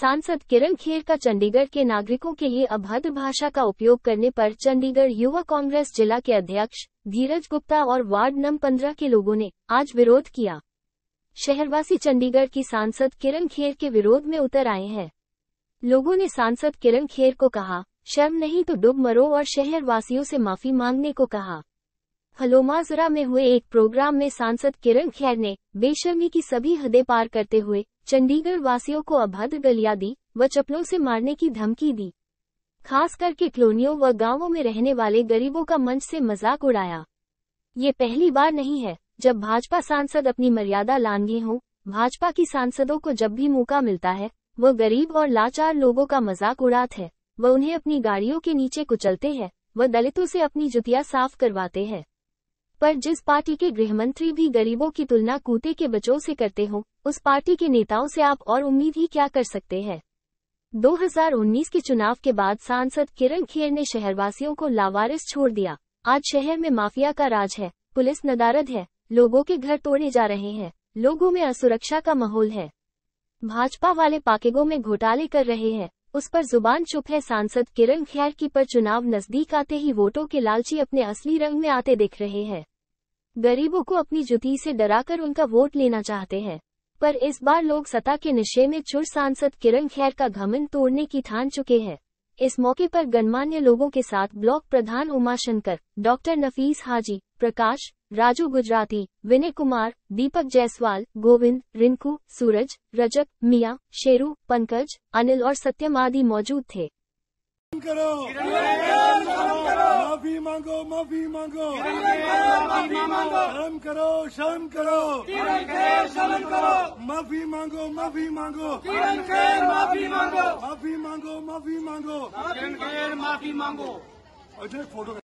सांसद किरण खेर का चंडीगढ़ के नागरिकों के लिए अभद्र भाषा का उपयोग करने पर चंडीगढ़ युवा कांग्रेस जिला के अध्यक्ष धीरज गुप्ता और वार्ड नंबर पंद्रह के लोगों ने आज विरोध किया शहरवासी चंडीगढ़ की सांसद किरण खेर के विरोध में उतर आए हैं लोगों ने सांसद किरण खेर को कहा शर्म नहीं तो डुब मरो और शहरवासियों से माफी मांगने को कहा हलोमाजुरा में हुए एक प्रोग्राम में सांसद किरण खैर ने बेशर्मी की सभी हदें पार करते हुए चंडीगढ़ वासियों को अभद्र गलिया दी व चपलों से मारने की धमकी दी खास करके कलोनियों व गांवों में रहने वाले गरीबों का मंच से मजाक उड़ाया ये पहली बार नहीं है जब भाजपा सांसद अपनी मर्यादा लांगे हों भाजपा की सांसदों को जब भी मौका मिलता है वो गरीब और लाचार लोगों का मजाक उड़ाते हैं वह उन्हें अपनी गाड़ियों के नीचे कुचलते हैं वह दलितों से अपनी जुतियां साफ करवाते हैं पर जिस पार्टी के गृहमंत्री भी गरीबों की तुलना कूते के बच्चों से करते हो उस पार्टी के नेताओं से आप और उम्मीद ही क्या कर सकते हैं 2019 के चुनाव के बाद सांसद किरण खेर ने शहरवासियों को लावारिस छोड़ दिया आज शहर में माफिया का राज है पुलिस नदारद है लोगों के घर तोड़े जा रहे हैं लोगों में असुरक्षा का माहौल है भाजपा वाले पाकेगों में घोटाले कर रहे हैं उस पर जुबान चुप है सांसद किरण खैर की पर चुनाव नजदीक आते ही वोटों के लालची अपने असली रंग में आते दिख रहे हैं गरीबों को अपनी जुती से डराकर उनका वोट लेना चाहते हैं पर इस बार लोग सत्ता के नशे में चुर सांसद किरण खैर का घमन तोड़ने की ठान चुके हैं इस मौके पर गणमान्य लोगों के साथ ब्लॉक प्रधान उमा शंकर डॉक्टर नफीस हाजी प्रकाश राजू गुजराती विनय कुमार दीपक जायसवाल गोविंद रिंकू सूरज रजक मिया शेरू पंकज अनिल और सत्यम आदि मौजूद थे करो, माफी मांगो माफी मांगो माफी मांगो शर्म करो शर्म करो किरण खेर शर्म करो माफी मांगो माफी मांगो किरण खेर माफी मांगो माफी मांगो माफी मांगो किरण खेर माफी मांगो अजय फोटो